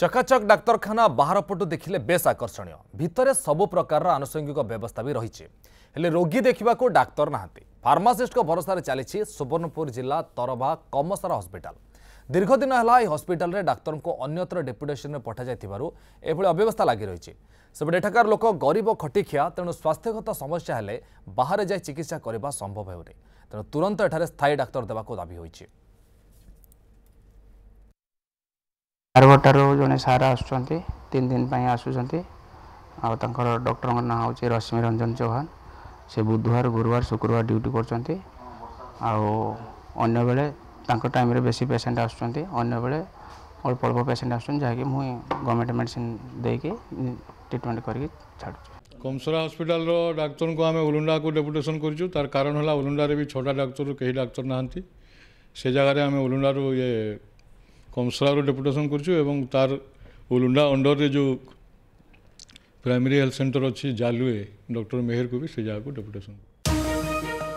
চকাচক ডাক্তারখানা বাহার পটু দেখলে বেশ আকর্ষণীয় ভিতরে সবু প্রকার আনুষঙ্গিক ব্যবস্থা বি রয়েছে হলে রোগী দেখা ডাক্তার না ফার্মাসিষ্ট ভরসার চালছে সুবর্ণপুর জেলা তরভা কমসার হসপিটাল দীর্ঘদিন হল এই হসপিটালে ডাক্তার অন্যত্র ডেপুটেসনে যাই এভাবে অব্যবস্থা লাগি রয়েছে সেপটে এঠাকার লোক গরিব খটিখিয়া তেমন স্বাস্থ্যগত সমস্যা হলে বাহারে যাই চিকিৎসা করা সম্ভব হেউনি তেমন তুরন্ত এখানে স্থায়ী ডাক্তার দেওয়া দাবি হয়েছে ଆରବଟାରୁ ଜଣେ ସାର୍ ଆସୁଛନ୍ତି ତିନି ଦିନ ପାଇଁ ଆସୁଛନ୍ତି ଆଉ ତାଙ୍କର ଡକ୍ଟରଙ୍କ ନାଁ ହେଉଛି ରଶ୍ମି ରଞ୍ଜନ ଚୌହାନ ସେ ବୁଧବାର ଗୁରୁବାର ଶୁକ୍ରବାର ଡ୍ୟୁଟି କରୁଛନ୍ତି ଆଉ ଅନ୍ୟବେଳେ ତାଙ୍କ ଟାଇମ୍ରେ ବେଶୀ ପେସେଣ୍ଟ ଆସୁଛନ୍ତି ଅନ୍ୟବେଳେ ଅଳ୍ପ ଅଳ୍ପ ପେସେଣ୍ଟ ଆସୁଛନ୍ତି ଯାହାକି ମୁଁ ଗଭର୍ଣ୍ଣମେଣ୍ଟ ମେଡ଼ିସିନ ଦେଇକି ଟ୍ରିଟମେଣ୍ଟ କରିକି ଛାଡ଼ୁଛି କମସରା ହସ୍ପିଟାଲର ଡାକ୍ତରଙ୍କୁ ଆମେ ଉଲୁଣ୍ଡାକୁ ଡେପୁଟେସନ୍ କରିଛୁ ତାର କାରଣ ହେଲା ଉଲୁଣ୍ଡାରେ ବି ଛଅଟା ଡାକ୍ତରରୁ କେହି ଡାକ୍ତର ନାହାନ୍ତି ସେ ଜାଗାରେ ଆମେ ଉଲୁଣ୍ଡାରୁ ଇଏ କଂସରାରୁ ଡେପୁଟେସନ୍ କରିଛୁ ଏବଂ ତାର ଉଲୁଣ୍ଡା ଅଣ୍ଡରରେ ଯେଉଁ ପ୍ରାଇମେରୀ ହେଲ୍ଥ ସେଣ୍ଟର ଅଛି ଜାଲୁଏ ଡକ୍ଟର ମେହେରକୁ ବି ସେ ଜାଗାକୁ ଡେପୁଟେସନ୍